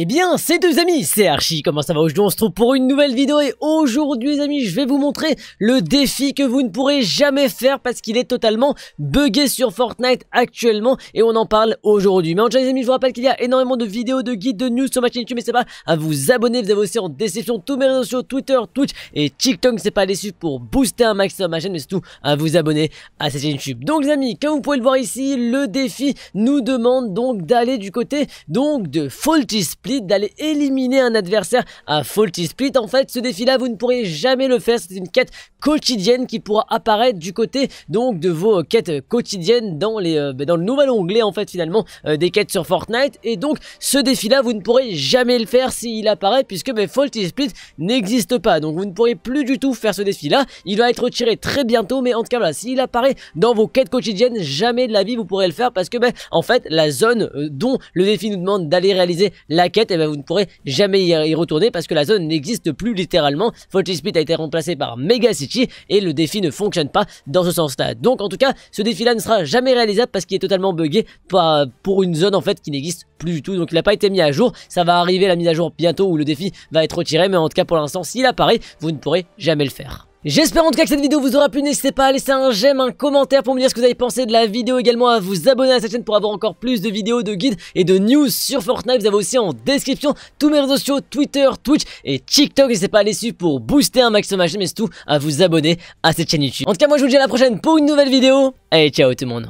Eh bien, c'est deux amis, c'est Archie, comment ça va aujourd'hui On se trouve pour une nouvelle vidéo et aujourd'hui les amis, je vais vous montrer le défi que vous ne pourrez jamais faire parce qu'il est totalement buggé sur Fortnite actuellement et on en parle aujourd'hui. Mais en tout cas les amis, je vous rappelle qu'il y a énormément de vidéos, de guides, de news sur ma chaîne YouTube, c'est pas à vous abonner, vous avez aussi en description tous mes réseaux sociaux, Twitter, Twitch et TikTok, c'est pas les pour booster un maximum ma chaîne, mais surtout à vous abonner à cette chaîne YouTube. Donc les amis, comme vous pouvez le voir ici, le défi nous demande donc d'aller du côté donc de Faulty d'aller éliminer un adversaire à Faulty Split. En fait, ce défi-là, vous ne pourrez jamais le faire. C'est une quête quotidienne qui pourra apparaître du côté donc de vos quêtes quotidiennes dans, les, euh, bah, dans le nouvel onglet en fait finalement euh, des quêtes sur Fortnite. Et donc, ce défi-là, vous ne pourrez jamais le faire s'il apparaît puisque bah, Faulty Split n'existe pas. Donc, vous ne pourrez plus du tout faire ce défi-là. Il va être retiré très bientôt, mais en tout cas, voilà, s'il apparaît dans vos quêtes quotidiennes, jamais de la vie vous pourrez le faire parce que, bah, en fait, la zone euh, dont le défi nous demande d'aller réaliser la quête et eh bien vous ne pourrez jamais y retourner parce que la zone n'existe plus littéralement. Faulty Speed a été remplacé par Mega City et le défi ne fonctionne pas dans ce sens-là. Donc en tout cas, ce défi-là ne sera jamais réalisable parce qu'il est totalement buggé pour une zone en fait qui n'existe plus du tout. Donc il n'a pas été mis à jour. Ça va arriver la mise à jour bientôt où le défi va être retiré, mais en tout cas pour l'instant, s'il apparaît, vous ne pourrez jamais le faire. J'espère en tout cas que cette vidéo vous aura plu, n'hésitez pas à laisser un j'aime, un commentaire pour me dire ce que vous avez pensé de la vidéo, également à vous abonner à cette chaîne pour avoir encore plus de vidéos, de guides et de news sur Fortnite, vous avez aussi en description tous mes réseaux sociaux, Twitter, Twitch et TikTok, n'hésitez pas à les suivre pour booster un maximum ma chaîne, mais surtout à vous abonner à cette chaîne YouTube. En tout cas moi je vous dis à la prochaine pour une nouvelle vidéo, allez ciao tout le monde